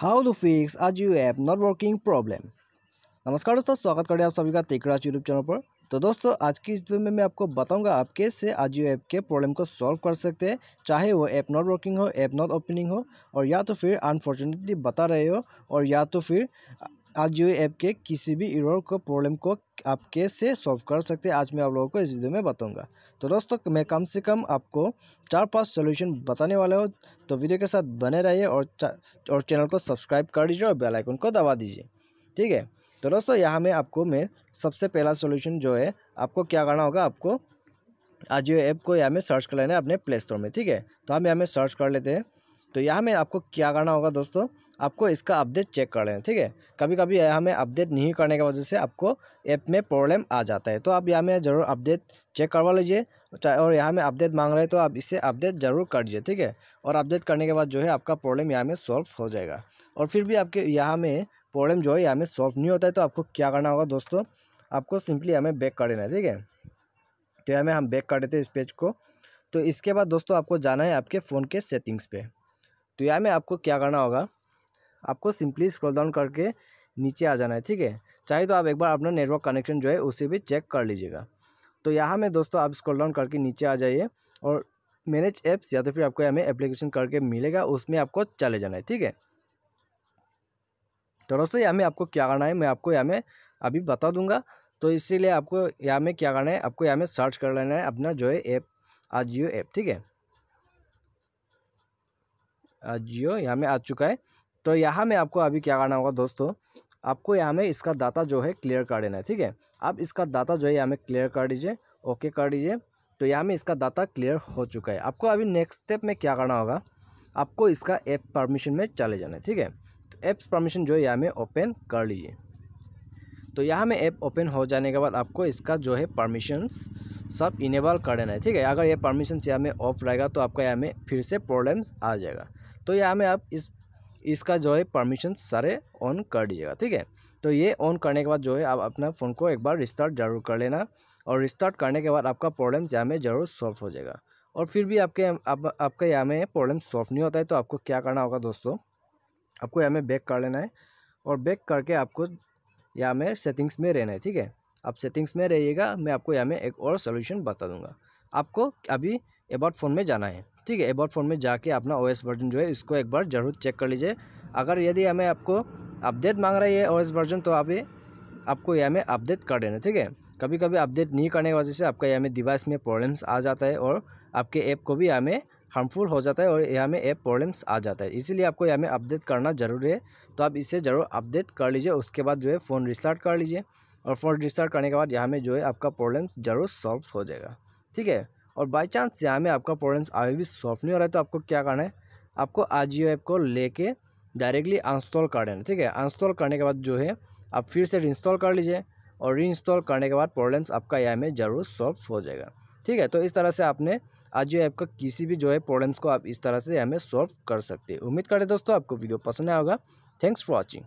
how to fix Ajio app not working problem नमस्कार दोस्तों स्वागत करें आप सभी का तेकराज यूट्यूब चैनल पर तो दोस्तों आज की इस वीडियो में मैं आपको बताऊंगा आप कैसे आज यू ऐप के प्रॉब्लम को सॉल्व कर सकते हैं चाहे वो ऐप नॉट वर्किंग हो ऐप नॉट ओपनिंग हो और या तो फिर अनफॉर्चुनेटली बता रहे हो और या तो फिर आज यू ऐप के किसी भी एरर को प्रॉब्लम को आप कैसे सॉल्व कर सकते हैं आज मैं आप लोगों को इस वीडियो में बताऊंगा तो दोस्तों मैं कम से कम आपको चार पांच सोल्यूशन बताने वाला हूँ तो वीडियो के साथ बने रहिए और और चैनल को सब्सक्राइब कर दीजिए और बेल आइकन को दबा दीजिए ठीक है तो दोस्तों यहाँ में आपको मैं सबसे पहला सोल्यूशन जो है आपको क्या करना होगा आपको आज ऐप को यहाँ में सर्च कर लेना है अपने प्ले स्टोर में ठीक है तो हम यहाँ में सर्च कर लेते हैं तो यहाँ में आपको क्या करना होगा दोस्तों आपको इसका अपडेट चेक कर लेना ठीक है कभी कभी यहाँ में अपडेट नहीं करने की वजह से आपको ऐप में प्रॉब्लम आ जाता है तो आप यहाँ में ज़रूर अपडेट चेक करवा लीजिए चाहे और यहाँ में अपडेट मांग रहे हैं तो आप इसे अपडेट ज़रूर कर दीजिए ठीक है और अपडेट करने के बाद जो है आपका प्रॉब्लम यहाँ में सॉल्व हो जाएगा और फिर भी आपके यहाँ में प्रॉब्लम जो है यहाँ में सॉल्व नहीं होता है तो आपको क्या करना होगा दोस्तों आपको सिंपली हमें बैक कर देना है ठीक है तो यहाँ में हम बैक कर देते हैं इस पेज को तो इसके बाद दोस्तों आपको जाना है आपके फ़ोन के सेटिंग्स पे तो यहाँ में आपको क्या करना होगा आपको सिंपली स्क्रॉल डाउन करके नीचे आ जाना है ठीक है चाहे तो आप एक बार अपना नेटवर्क कनेक्शन जो है उसे भी चेक कर लीजिएगा तो यहाँ में दोस्तों आप स्क्रॉल डाउन करके नीचे आ जाइए और मैनेज ऐप्स या तो फिर आपको यहाँ में एप्लीकेशन करके मिलेगा उसमें आपको चले जाना है ठीक है तो दोस्तों यहाँ में आपको क्या करना है मैं आपको यहाँ में अभी बता दूंगा तो इसीलिए आपको यहाँ में क्या करना है आपको यहाँ में सर्च कर लेना है अपना जो है ऐप आजियो ऐप ठीक है जियो यहाँ में आ चुका है तो यहाँ में आपको अभी क्या करना होगा दोस्तों आपको यहाँ में इसका दाता जो है क्लियर कर देना है ठीक है आप इसका दाता जो है यहाँ में क्लियर कर दीजिए ओके कर दीजिए तो यहाँ में इसका दाता क्लियर हो चुका है आपको अभी नेक्स्ट स्टेप में क्या करना होगा आपको इसका ऐप परमिशन में चले जाना है ठीक है तो ऐप परमिशन जो है यहाँ में ओपन कर लीजिए तो यहाँ में ऐप ओपन हो जाने के बाद आपको इसका जो है परमिशंस सब इनेबल कर देना है ठीक है अगर ये परमिशंस यहाँ में ऑफ रहेगा तो आपका यहाँ में फिर से प्रॉब्लम्स आ जाएगा तो यहाँ में आप इस इसका जो है परमिशन सारे ऑन कर दीजिएगा ठीक है तो ये ऑन करने के बाद जो है आप अपना फ़ोन को एक बार रिस्टार्ट जरूर कर लेना और रिस्टार्ट करने के बाद आपका प्रॉब्लम यहाँ में ज़रूर सॉल्व हो जाएगा और फिर भी आपके आप, आपका यहाँ में प्रॉब्लम सॉल्व नहीं होता है तो आपको क्या करना होगा दोस्तों आपको यहाँ में बैक कर लेना है और बैक करके आपको यहाँ में सेटिंग्स में रहना है ठीक है आप सेटिंग्स में रहिएगा मैं आपको यहाँ में एक और सोल्यूशन बता दूँगा आपको अभी अबाउट फ़ोन में जाना है ठीक है एबॉट फ़ोन में जाके अपना ओएस वर्जन जो है इसको एक बार ज़रूर चेक कर लीजिए अगर यदि हमें आपको अपडेट मांग रही है ओएस वर्जन तो आप ये आपको यह में अपडेट कर देना ठीक है कभी कभी अपडेट नहीं करने की वजह से आपका यह में डिवाइस में प्रॉब्लम्स आ जाता है और आपके ऐप को भी यह में हार्मफुल हो जाता है और यह में ऐप प्रॉब्लम्स आ जाता है इसीलिए आपको यह में अपडेट करना ज़रूरी है तो आप इसे ज़रूर अपडेट कर लीजिए उसके बाद जो है फ़ोन रिस्टार्ट कर लीजिए और फ़ोन रिस्टार्ट करने के बाद यहाँ में जो है आपका प्रॉब्लम ज़रूर सॉल्व हो जाएगा ठीक है और बाई चांस यहाँ में आपका प्रॉब्लम अभी भी सॉफ्ट नहीं हो रहा है तो आपको क्या करना है आपको आजियो ऐप को लेके डायरेक्टली अनस्टॉल कर देना ठीक है इंस्टॉल करने के बाद जो है आप फिर से इंस्टॉल कर लीजिए और री इंस्टॉल करने के बाद प्रॉब्लम्स आपका यहाँ में ज़रूर सॉल्व हो जाएगा ठीक है तो इस तरह से आपने आजियो ऐप का किसी भी जो है प्रॉब्लम्स को आप इस तरह से यहाँ में सॉल्व कर सकते हैं उम्मीद करें दोस्तों आपको वीडियो पसंद आएगा थैंक्स फॉर वॉचिंग